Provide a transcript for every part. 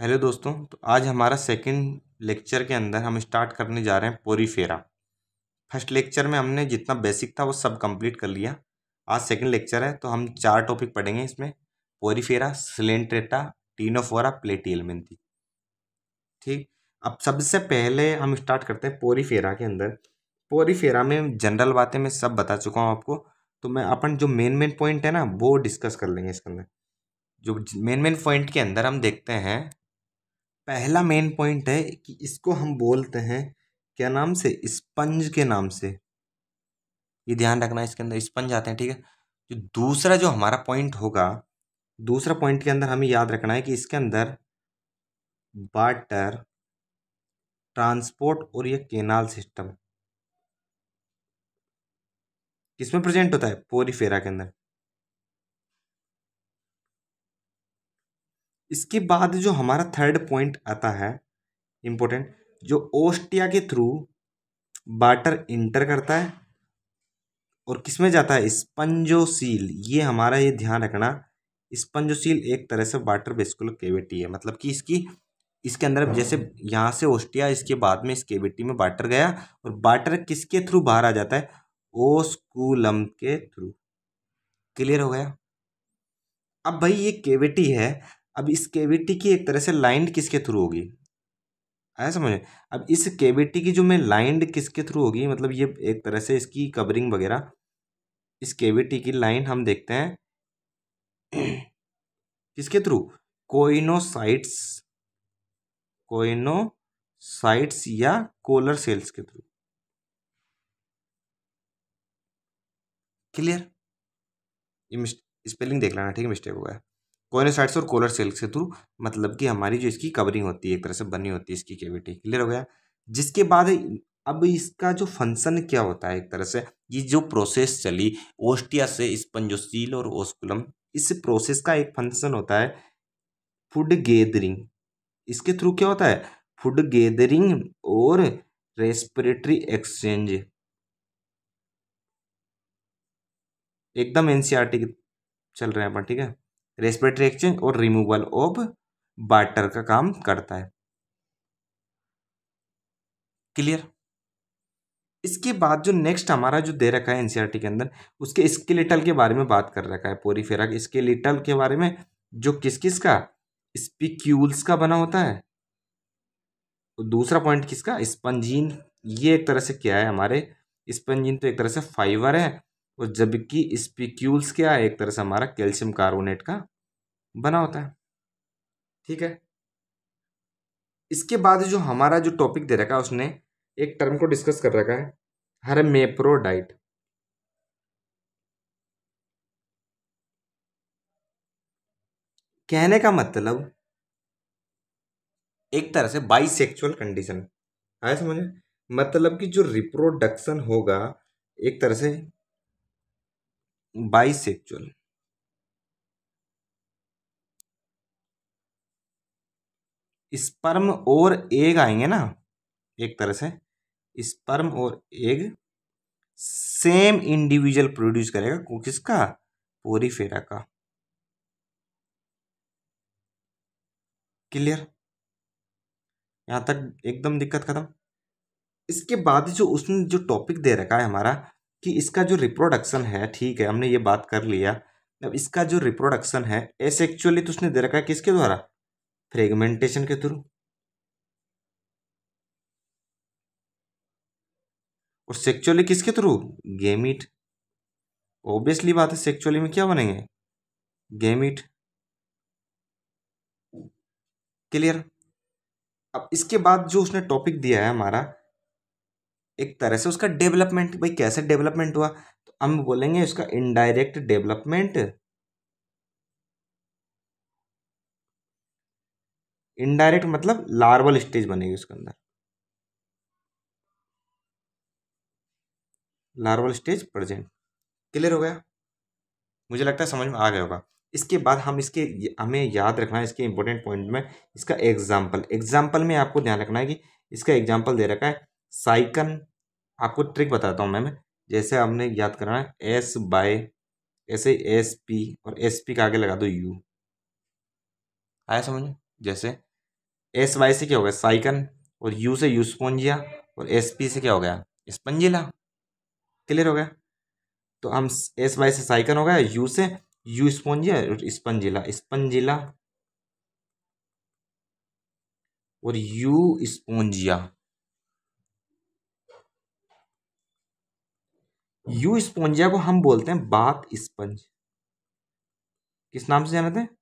hello दोस्तों तो आज हमारा सेकंड लेक्चर के अंदर हम स्टार्ट करने जा रहे हैं पोरीफेरा फर्स्ट लेक्चर में हमने जितना बेसिक था वो सब कंप्लीट कर लिया आज सेकंड लेक्चर है तो हम चार टॉपिक पढ़ेंगे इसमें पोरीफेरा सिलेंट्रेटा टीनोफोरा प्लेटी एलमेंथी ठीक अब सबसे पहले हम स्टार्ट करते हैं पोरीफेरा के अंदर पोरीफेरा में जनरल बातें मैं सब बता चुका हूँ आपको तो मैं अपन जो मेन मेन पॉइंट है ना वो डिस्कस कर लेंगे इसके अंदर जो मेन मेन पॉइंट के अंदर हम देखते हैं पहला मेन पॉइंट है कि इसको हम बोलते हैं क्या नाम से स्पंज के नाम से ये ध्यान रखना इसके अंदर स्पंज आते हैं ठीक है जो दूसरा जो हमारा पॉइंट होगा दूसरा पॉइंट के अंदर हमें याद रखना है कि इसके अंदर वाटर ट्रांसपोर्ट और ये केनाल सिस्टम किसमें प्रेजेंट होता है पोरीफेरा के अंदर इसके बाद जो हमारा थर्ड पॉइंट आता है इम्पोर्टेंट जो ओस्टिया के थ्रू बाटर इंटर करता है और किसमें जाता है स्पंजोसील ये हमारा ये ध्यान रखना स्पंजोसील एक तरह से वाटर वेस्कुलर केविटी है मतलब कि इसकी इसके अंदर जैसे यहाँ से ओस्टिया इसके बाद में इस केविटी में वाटर गया और वाटर किसके थ्रू बाहर आ जाता है ओस्कूलम के थ्रू क्लियर हो गया अब भाई ये केविटी है अब इस केविटी की एक तरह से लाइंड किसके थ्रू होगी आया समझ अब इस केविटी की जो मैं लाइंड किसके थ्रू होगी मतलब ये एक तरह से इसकी कवरिंग वगैरह इस केविटी की लाइन हम देखते हैं किसके थ्रू कोइनोसाइट्स कोइनोसाइट्स या कोलर सेल्स के थ्रू क्लियर ये स्पेलिंग देख लेना ठीक है मिस्टेक हो गया कोइनोसाइट्स और कोलर सेल्स के थ्रू मतलब कि हमारी जो इसकी कवरिंग होती है एक तरह से बनी होती है इसकी कैविटी क्लियर हो गया जिसके बाद अब इसका जो फंक्शन क्या होता है एक तरह से ये जो प्रोसेस चली ओस्टिया से स्पंजोसील और ओस्कुलम इस प्रोसेस का एक फंक्शन होता है फूड गैदरिंग इसके थ्रू क्या होता है फूड गैदरिंग और रेस्पिरेटरी एक्सचेंज एकदम एनसीईआरटी चल रहे हैं अपन ठीक है रेस्पिरेटरी एक्सचेंज और रिमूवल ऑफ वाटर का काम करता है क्लियर इसके बाद जो नेक्स्ट हमारा जो दे रखा है एनसीईआरटी के अंदर उसके स्केलेटल के बारे में बात कर रखा है फेरा स्केलेटल के बारे में जो किस किस का स्पिक्यूल्स का बना होता है तो दूसरा पॉइंट किसका स्पंजीन ये एक तरह से क्या है हमारे स्पंजीन तो एक तरह से फाइबर है और जबकि स्पिक्यूल्स क्या है एक तरह से हमारा कैल्शियम कार्बोनेट का बना होता है ठीक है इसके बाद जो हमारा जो टॉपिक दे रखा है उसने एक टर्म को डिस्कस कर रखा है हर मेप्रोडाइट कहने का मतलब एक तरह से बाइसेक्सुअल कंडीशन आया समझ में मतलब कि जो रिप्रोडक्शन होगा एक तरह से बाइसेक्चुअल स्पर्म और एग आएंगे ना एक तरह से स्पर्म और एग सेम इंडिविजुअल प्रोड्यूस करेगा किसका पोरीफेरा का क्लियर यहां तक एकदम दिक्कत खत्म इसके बाद जो उसने जो टॉपिक दे रखा है हमारा कि इसका जो रिप्रोडक्शन है ठीक है हमने ये बात कर लिया अब इसका जो रिप्रोडक्शन है एस एक्चुअली तो उसने दे रखा है किसके द्वारा फ्रेगमेंटेशन के थ्रू और सेक्चुअली किसके थ्रू गेमिट ऑब्वियसली बात है सेक्चुअली में क्या बनेंगे गेमिट क्लियर अब इसके बाद जो उसने टॉपिक दिया है हमारा एक तरह से उसका डेवलपमेंट भाई कैसे डेवलपमेंट हुआ तो हम बोलेंगे उसका इनडायरेक्ट डेवलपमेंट इनडायरेक्ट मतलब लार्वल स्टेज बनेगी उसके अंदर लार्वल स्टेज प्रेजेंट क्लियर हो गया मुझे लगता है समझ में आ गया होगा इसके बाद हम इसके हमें याद रखना है इसके इंपॉर्टेंट पॉइंट में इसका एग्जाम्पल एग्जाम्पल में आपको ध्यान रखना है कि इसका एग्जाम्पल दे रखा है साइकन आपको ट्रिक बताता हूँ मैम जैसे आपने याद करना है एस बाय ऐसे एस पी और एस पी का आगे लगा दो यू आया समझ जैसे एस वाई से क्या हो गया साइकन और यू से यू स्पॉन्जिया और एस पी से क्या हो गया स्पंजिला क्लियर हो गया तो हम एस वाई से साइकन हो गया यू से यू स्पॉन्जिया और स्पंजिला स्पंजिला और यू स्पॉन्जिया यू स्पॉन्जिया को हम बोलते हैं बात स्पंज किस नाम से जाने जाते हैं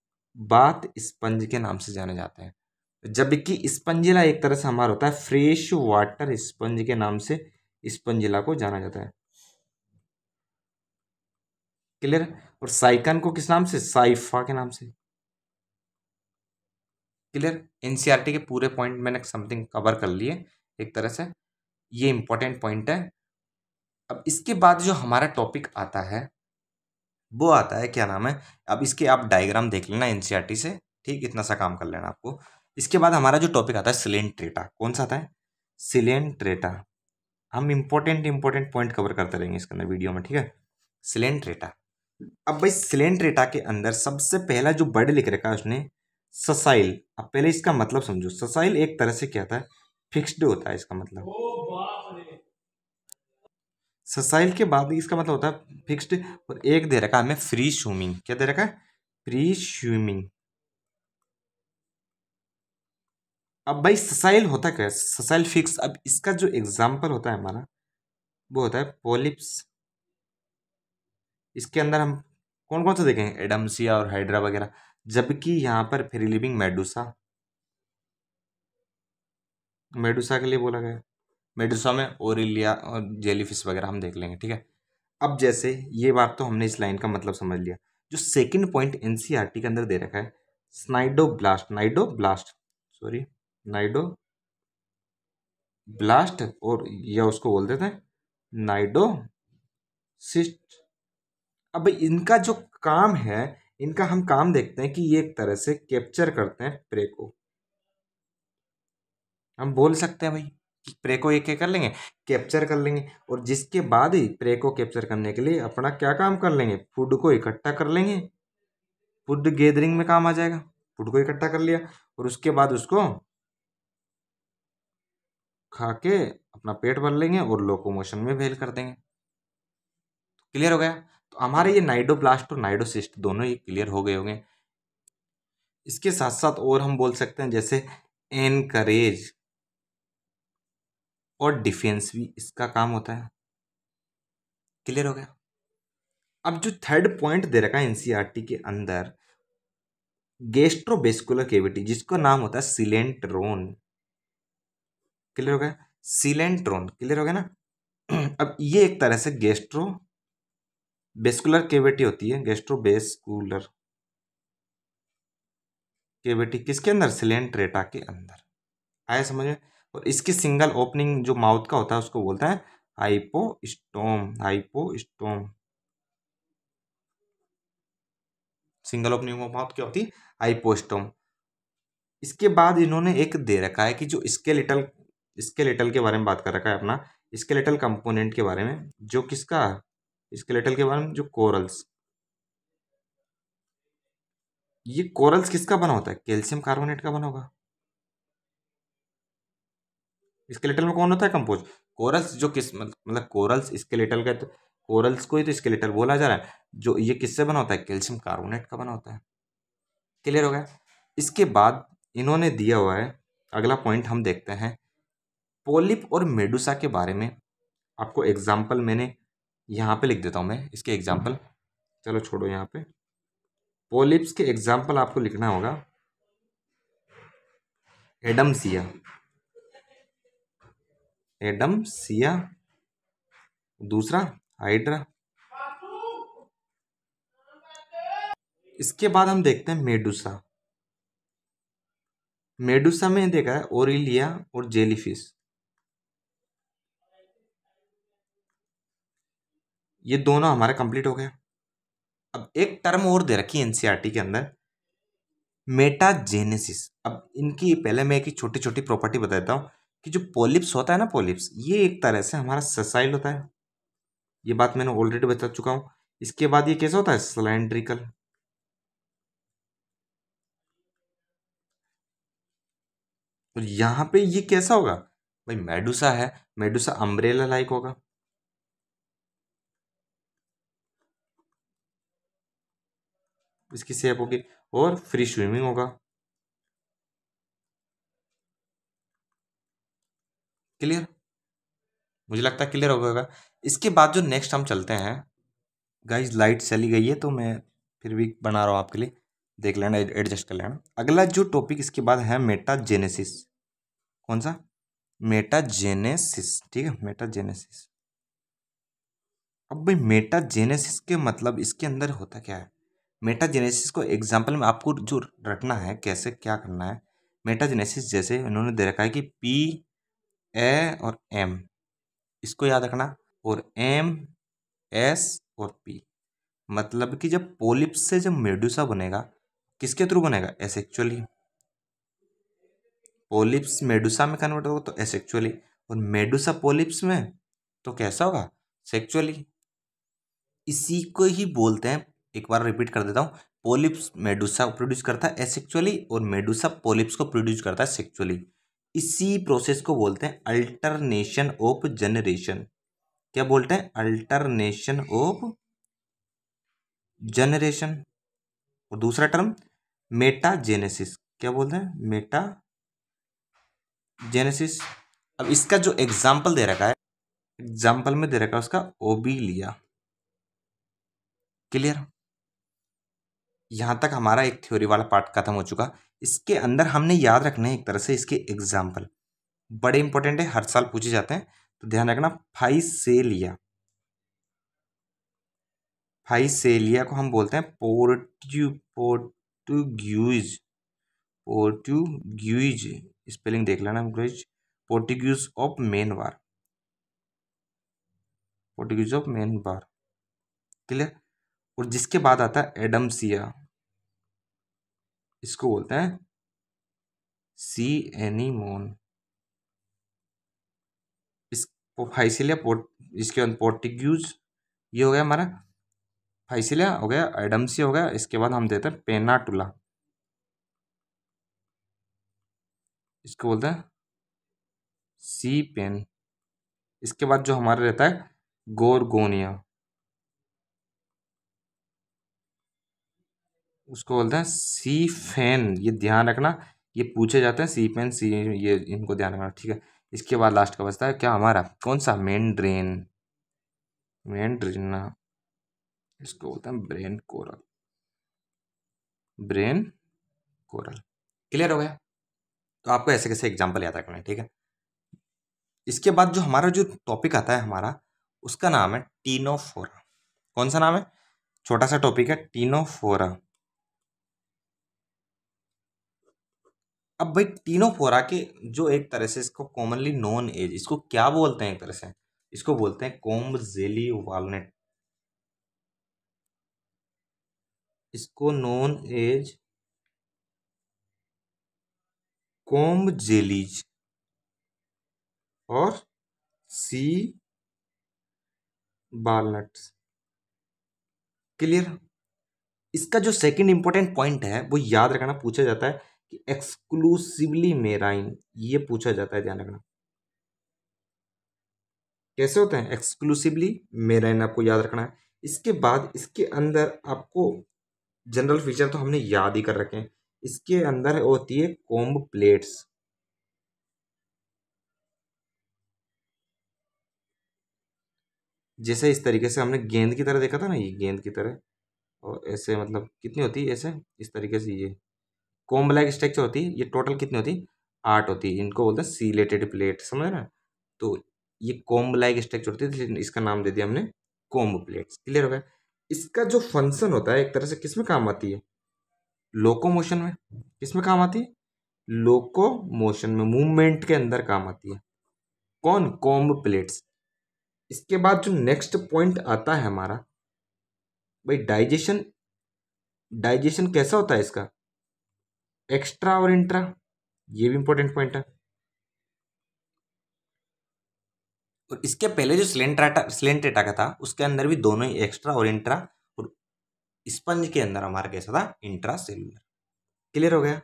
बात स्पंज के नाम से जाने जाते हैं जबकि स्पंजिला एक तरह से हमारा होता है फ्रेश वाटर स्पंज के नाम से स्पंजिला को जाना जाता है क्लियर और साइकन को किस नाम से साइफा के नाम से क्लियर एनसीआरटी के पूरे पॉइंट मैंने समथिंग कवर कर लिए एक तरह से ये इंपॉर्टेंट पॉइंट है अब इसके बाद जो हमारा टॉपिक आता है वो आता है क्या नाम है अब इसके आप डायग्राम देख लेना एन से ठीक इतना सा काम कर लेना आपको इसके बाद हमारा जो टॉपिक आता है सिलेंट रेटा कौन सा आता है सिलेंट रेटा हम इम्पोर्टेंट इम्पोर्टेंट पॉइंट कवर करते रहेंगे इसके अंदर वीडियो में ठीक है सिलेंट रेटा अब भाई सिलेंट रेटा के अंदर सबसे पहला जो बर्ड लिख रखा है उसने ससाइल अब पहले इसका मतलब समझो ससाइल एक तरह से क्या था फिक्स्ड होता है इसका मतलब ससाइल के बाद इसका मतलब होता है फिक्स्ड और एक दे रखा है हमें फ्री स्विमिंग क्या दे रखा है फ्री स्विमिंग अब भाई ससाइल होता क्या है ससाइल फिक्स अब इसका जो एग्जाम्पल होता है हमारा वो होता है पोलिप्स इसके अंदर हम कौन कौन सा देखेंगे एडम्सिया और हाइड्रा वगैरह जबकि यहाँ पर फ्री लिविंग मेडुसा मेडुसा के लिए बोला गया मेडूसा में ओरिलिया और जेलीफिश वगैरह हम देख लेंगे ठीक है अब जैसे ये बात तो हमने इस लाइन का मतलब समझ लिया जो सेकंड पॉइंट एन के अंदर दे रखा है cnidoblast cnidoblast sorry cnidoblast और या उसको बोल देते हैं नाइडो सिस्ट अब इनका जो काम है इनका हम काम देखते हैं कि ये एक तरह से कैप्चर करते हैं प्रे को हम बोल सकते हैं भाई प्रे को एक एक कर लेंगे कैप्चर कर लेंगे और जिसके बाद ही प्रे को कैप्चर करने के लिए अपना क्या काम कर लेंगे फूड को इकट्ठा कर लेंगे फूड गैदरिंग में काम आ जाएगा फूड को इकट्ठा कर लिया और उसके बाद उसको खा के अपना पेट भर लेंगे और लोकोमोशन में भेल कर देंगे क्लियर हो गया तो हमारे ये नाइडो ब्लास्ट और नाइडोसिस्ट दोनों ये क्लियर हो गए होंगे इसके साथ साथ और हम बोल सकते हैं जैसे एनकरेज और डिफेंस भी इसका काम होता है क्लियर हो गया अब जो थर्ड पॉइंट दे रखा है एनसीईआरटी e के अंदर गेस्ट्रोबेस्कुलर केविटी जिसको नाम होता है सिलेंट्रोन क्लियर हो गया सिलेंट्रोन क्लियर हो गया ना अब ये एक तरह से गेस्ट्रो बेस्कुलर केविटी होती है गेस्ट्रोबेस्कुलर केविटी किसके अंदर सिलेंट्रेटा के अंदर आया समझ में और इसकी सिंगल ओपनिंग जो माउथ का होता है उसको बोलते हैं hypostome hypostome single opening mouth क्या होती है हाइपोस्टोम इसके बाद इन्होंने एक दे रखा है कि जो स्केलेटल स्केलेटल के बारे में बात कर रखा है अपना स्केलेटल कंपोनेंट के बारे में जो किसका स्केलेटल के बारे में जो कोरल्स ये कोरल्स किसका बना होता है कैल्शियम कार्बोनेट का बना होगा स्केलेटल में कौन होता है कंपोज कोरल्स जो किस मतलब कोरल्स स्केलेटल का तो, कोरल्स को ही तो स्केलेटल बोला जा रहा है जो ये किससे बना होता है कैल्शियम कार्बोनेट का बना होता है क्लियर हो गया इसके बाद इन्होंने दिया हुआ है अगला पॉइंट हम देखते हैं पोलिप और मेडुसा के बारे में आपको एग्जाम्पल मैंने यहाँ पे लिख देता हूँ मैं इसके एग्जाम्पल चलो छोड़ो यहाँ पे पोलिप्स के एग्जाम्पल आपको लिखना होगा एडम्सिया एडम सिया दूसरा हाइड्रा इसके बाद हम देखते हैं मेडुसा मेडुसा में देखा है ओरिलिया और जेलीफिश ये दोनों हमारे कंप्लीट हो गया अब एक टर्म और दे रखी है एनसीईआरटी के अंदर मेटाजेनेसिस अब इनकी पहले मैं एक छोटी छोटी प्रॉपर्टी बता देता हूँ कि जो पोलिप्स होता है ना पोलिप्स ये एक तरह से हमारा ससाइल होता है ये बात मैंने ऑलरेडी बता चुका हूँ इसके बाद ये कैसा होता है सिलेंड्रिकल और यहाँ पे ये कैसा होगा भाई मेडुसा है मेडुसा अम्ब्रेला लाइक होगा इसकी सेप होगी और फ्री स्विमिंग होगा क्लियर मुझे लगता है क्लियर हो गया होगा इसके बाद जो नेक्स्ट हम चलते हैं गाइज लाइट चली गई है तो मैं फिर भी बना रहा हूँ आपके लिए देख लेना एडजस्ट कर लेना अगला जो टॉपिक इसके बाद है मेटाजेनेसिस कौन सा मेटाजेनेसिस ठीक है मेटाजेनेसिस अब भाई मेटाजेनेसिस के मतलब इसके अंदर होता क्या है मेटाजेनेसिस को एग्जाम्पल में आपको जो रटना है कैसे क्या करना है मेटाजेनेसिस जैसे उन्होंने दे रखा है कि पी ए और एम इसको याद रखना और एम एस और पी मतलब कि जब पोलिप से जब मेडुसा बनेगा किसके थ्रू बनेगा एसेक्चुअली पोलिप्स मेडुसा में कन्वर्ट होगा तो एसेक्चुअली और मेडुसा पोलिप्स में तो कैसा होगा सेक्चुअली इसी को ही बोलते हैं एक बार रिपीट कर देता हूँ पोलिप्स मेडुसा प्रोड्यूस करता है एसेक्चुअली और मेडुसा पोलिप्स को प्रोड्यूस करता है सेक्चुअली इसी प्रोसेस को बोलते हैं अल्टरनेशन ऑफ जनरेशन क्या बोलते हैं अल्टरनेशन ऑफ जनरेशन और दूसरा टर्म मेटाजेनेसिस क्या बोलते हैं मेटा जेनेसिस अब इसका जो एग्जाम्पल दे रखा है एग्जाम्पल में दे रखा है उसका ओबीलिया क्लियर यहां तक हमारा एक थ्योरी वाला पार्ट खत्म हो चुका इसके अंदर हमने याद रखना है एक तरह से इसके एग्जाम्पल बड़े इंपॉर्टेंट है हर साल पूछे जाते हैं तो ध्यान रखना से लिया को हम बोलते हैं पोर्ट्यू पोर्टुग्यूज पोर्टुग्यूज स्पेलिंग देख लेना अंग्रेज Portuguese of man war Portuguese of man war clear और जिसके बाद आता है एडम्सिया इसको बोलते हैं सी एनीमोन इस फाइसिलिया पोर्ट इसके बाद पोर्टिग्यूज ये हो गया हमारा फाइसिलिया हो गया एडम्सी हो गया इसके बाद हम देते हैं पेनाटुला इसको बोलते हैं सी पेन इसके बाद जो हमारा रहता है गोरगोनिया उसको बोलते हैं सी फैन ये ध्यान रखना ये पूछे जाते हैं सी फैन सी ये इनको ध्यान रखना ठीक है इसके बाद लास्ट का बचता है क्या हमारा कौन सा मेन ड्रेन मेन ड्रेन इसको बोलते हैं brain coral brain coral clear हो गया तो आपको ऐसे कैसे एग्जाम्पल याद रखना है ठीक है इसके बाद जो हमारा जो टॉपिक आता है हमारा उसका नाम है टीनोफोरा कौन सा नाम है छोटा सा टॉपिक है टीनोफोरा अब भाई तीनों फोरा के जो एक तरह से इसको कॉमनली नॉन एज इसको क्या बोलते हैं एक तरह से इसको बोलते हैं कोम्ब जेली वालनट इसको नॉन एज कोम्ब जेलीज और सी वालनट क्लियर इसका जो सेकंड इंपॉर्टेंट पॉइंट है वो याद रखना पूछा जाता है कि एक्सक्लूसिवली मेराइन ये पूछा जाता है ध्यान रखना कैसे होते हैं एक्सक्लूसिवली मेराइन आपको याद रखना है इसके बाद इसके अंदर आपको जनरल फीचर तो हमने याद ही कर रखे हैं इसके अंदर होती है कोम्ब प्लेट्स जैसे इस तरीके से हमने गेंद की तरह देखा था ना ये गेंद की तरह और ऐसे मतलब कितनी होती है ऐसे इस तरीके से ये कोम ब्लैक स्ट्रक्चर होती है ये टोटल कितनी होती है आठ होती है इनको बोलते हैं सीलेटेड प्लेट समझ रहे तो ये कोम ब्लैक स्ट्रक्चर होती है इसका नाम दे दिया हमने कोम्ब प्लेट्स क्लियर हो गया इसका जो फंक्शन होता है एक तरह से किस में काम आती है लोकोमोशन में किस में काम आती है लोकोमोशन में मूवमेंट के अंदर काम आती है कौन कॉम्ब प्लेट्स इसके बाद जो नेक्स्ट पॉइंट आता है हमारा भाई डाइजेशन डाइजेशन कैसा होता है इसका एक्स्ट्रा और इंट्रा ये भी इंपॉर्टेंट पॉइंट है और इसके पहले जो सिलेंट्राटा सिलेंट्रेटा का था उसके अंदर भी दोनों ही एक्स्ट्रा और इंट्रा और स्पंज के अंदर हमारा कैसा था इंट्रा सेलुलर क्लियर हो गया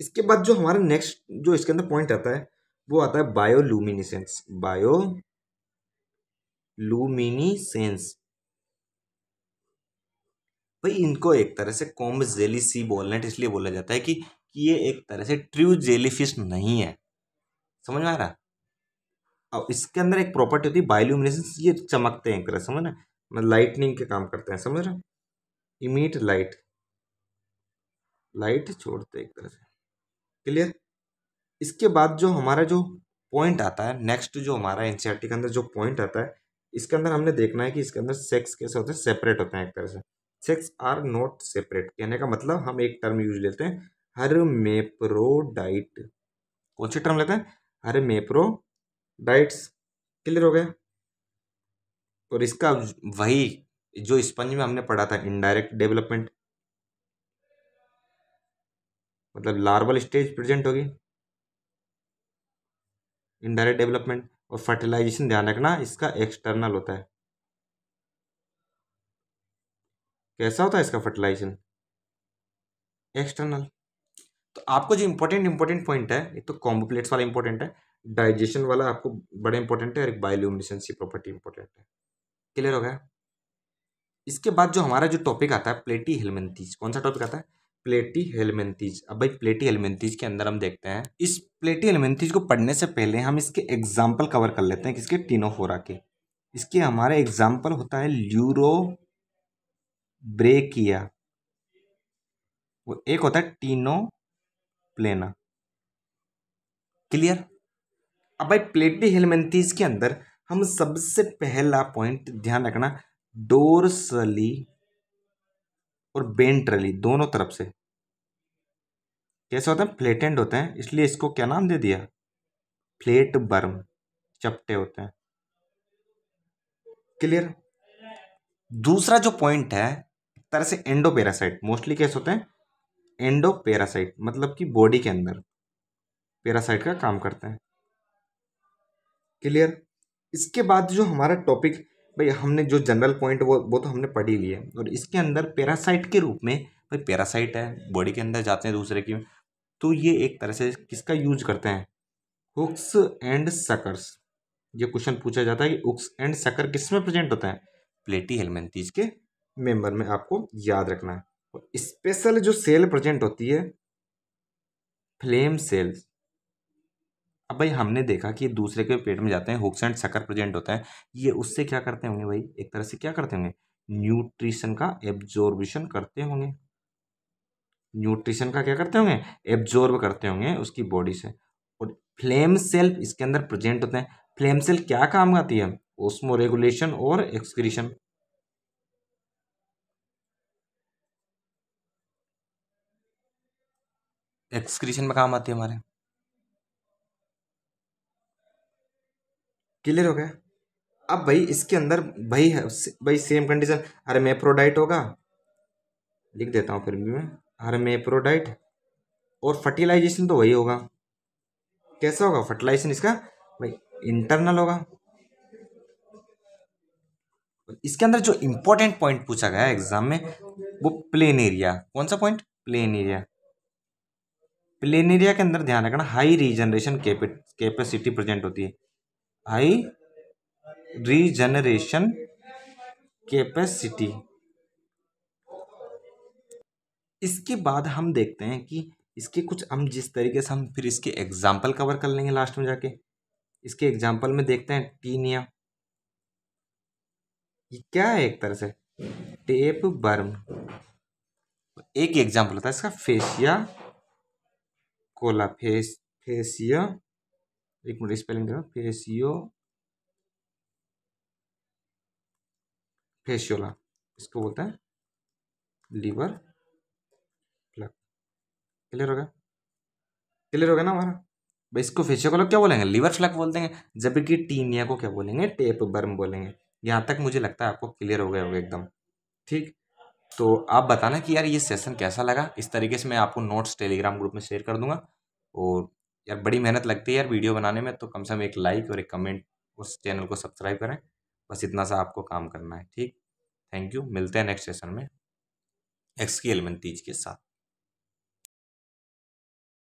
इसके बाद जो हमारा नेक्स्ट जो इसके अंदर पॉइंट आता है वो आता है बायोलूमिनिसेंस बायो लूमिनीसेंस भाई इनको एक तरह से कॉम्ब जेली सी बोलनेट इसलिए बोला जाता है कि, कि ये एक तरह से ट्रू जेली फिश नहीं है समझ में आ रहा अब इसके अंदर एक प्रॉपर्टी होती है बायोल्यूमिनेसेंस ये चमकते हैं एक तरह समझ ना लाइटनिंग मतलब के काम करते हैं समझ रहे इमीट लाइट लाइट छोड़ते एक तरह से क्लियर इसके बाद जो हमारा जो पॉइंट आता है नेक्स्ट जो हमारा एनसीआरटी के अंदर जो पॉइंट आता है इसके अंदर हमने देखना है कि इसके अंदर सेक्स कैसे होते हैं सेपरेट होते हैं एक तरह से सेक्स आर नॉट सेपरेट कहने का मतलब हम एक टर्म यूज लेते हैं हर मेप्रोडाइट कौन सी टर्म लेते हैं हर मेप्रोडाइट्स क्लियर हो गया और इसका वही जो स्पंज में हमने पढ़ा था इनडायरेक्ट डेवलपमेंट मतलब लार्वल स्टेज प्रेजेंट होगी इनडायरेक्ट डेवलपमेंट और फर्टिलाइजेशन ध्यान रखना इसका एक्सटर्नल होता है कैसा होता है इसका फर्टिलाइजेशन एक्सटर्नल तो आपको जो इम्पोर्टेंट इम्पोर्टेंट पॉइंट है एक तो कॉम्बो प्लेट्स वाला इंपॉर्टेंट है डाइजेशन वाला आपको बड़ा इंपॉर्टेंट है और एक बायोल्यूमिनेसेंसी प्रॉपर्टी इंपॉर्टेंट है क्लियर हो गया इसके बाद जो हमारा जो टॉपिक आता है प्लेटी हेलमेंथीज कौन सा टॉपिक आता है प्लेटी हेलमेंथीज अब भाई प्लेटी हेलमेंथीज के अंदर हम देखते हैं इस प्लेटी हेलमेंथीज को पढ़ने से पहले हम इसके एग्जाम्पल कवर कर लेते हैं किसके टीनोफोरा के इसके हमारा एग्जाम्पल होता है ल्यूरो ब्रेक किया वो एक होता है टीनो प्लेना क्लियर अब भाई प्लेटी हेलमेंथीज के अंदर हम सबसे पहला पॉइंट ध्यान रखना डोरसली और बेंट्रली दोनों तरफ से कैसे होता है फ्लेटेंड होते हैं इसलिए इसको क्या नाम दे दिया फ्लेट बर्म चपटे होते हैं क्लियर दूसरा जो पॉइंट है तरह से एंडोपेरासाइट मोस्टली कैसे होते हैं एंडोपेरासाइट मतलब कि बॉडी के अंदर पेरासाइट का काम करते हैं क्लियर इसके बाद जो हमारा टॉपिक भाई हमने जो जनरल पॉइंट वो वो तो हमने पढ़ी लिए और इसके अंदर पेरासाइट के रूप में भाई पेरासाइट है बॉडी के अंदर जाते हैं दूसरे की तो ये एक तरह से किसका यूज करते हैं हुक्स एंड सकर्स ये क्वेश्चन पूछा जाता है कि हुक्स एंड सकर किस में प्रेजेंट होता है प्लेटी हेलमेंथीज के मेंबर में आपको याद रखना है और स्पेशल जो सेल प्रेजेंट होती है फ्लेम सेल्स अब भाई हमने देखा कि दूसरे के पेट में जाते हैं हुक्स एंड सकर प्रेजेंट होता है ये उससे क्या करते होंगे भाई एक तरह से क्या करते होंगे न्यूट्रिशन का एब्जॉर्बिशन करते होंगे न्यूट्रिशन का क्या करते होंगे एब्जॉर्ब करते होंगे उसकी बॉडी से और फ्लेम सेल इसके अंदर प्रेजेंट होते हैं फ्लेम सेल क्या काम आती है ओस्मो रेगुलेशन और एक्सक्रीशन एक्सक्रीशन में काम आती है हमारे क्लियर हो गया अब भाई इसके अंदर भाई है भाई सेम कंडीशन अरे मेप्रोडाइट होगा लिख देता हूँ फिर भी मैं अरे मेप्रोडाइट और फर्टिलाइजेशन तो वही होगा कैसा होगा फर्टिलाइजेशन इसका भाई इंटरनल होगा इसके अंदर जो इंपॉर्टेंट पॉइंट पूछा गया है एग्जाम में वो प्लेन एरिया कौन सा point plain area plain area के अंदर ध्यान रखना हाई रीजनरेशन कैपेसिटी प्रेजेंट होती है हाई रीजनरेशन कैपेसिटी इसके बाद हम देखते हैं कि इसके कुछ हम जिस तरीके से हम फिर इसके एग्जाम्पल कवर कर लेंगे लास्ट में जाके इसके एग्जाम्पल में देखते हैं टीनिया ये क्या है एक तरह से टेप बर्म एक एग्जाम्पल होता है इसका फेशिया कोला फेस फेसियो एक मिनट स्पेलिंग करो फेसियो फेसियोला इसको बोलते हैं लीवर प्लग क्लियर होगा क्लियर हो गया ना हमारा भाई इसको फेसियो को क्या बोलेंगे लीवर फ्लैग बोल देंगे जबकि टीनिया को क्या बोलेंगे टेप बर्म बोलेंगे यहाँ तक मुझे लगता है आपको क्लियर हो गया होगा एकदम ठीक तो आप बताना कि यार ये सेशन कैसा लगा इस तरीके से मैं आपको नोट्स टेलीग्राम ग्रुप में शेयर कर दूंगा और यार बड़ी मेहनत लगती है यार वीडियो बनाने में तो कम से कम एक लाइक और एक कमेंट उस चैनल को सब्सक्राइब करें बस इतना सा आपको काम करना है ठीक थैंक यू मिलते हैं नेक्स्ट सेशन में एक्स की एलिमेंट तीज के साथ